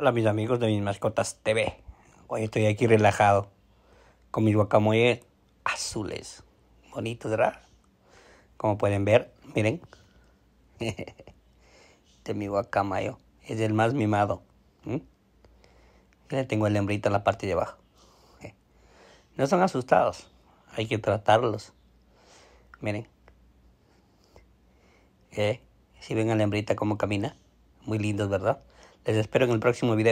Hola mis amigos de mis mascotas TV. Hoy estoy aquí relajado con mis guacamoyes azules. Bonitos, ¿verdad? Como pueden ver, miren. Este mi guacamayo. Es el más mimado. le tengo el hembrito en la parte de abajo. No son asustados. Hay que tratarlos. Miren. Eh, si ven a la hembrita cómo camina. Muy lindos, ¿verdad? Les espero en el próximo video.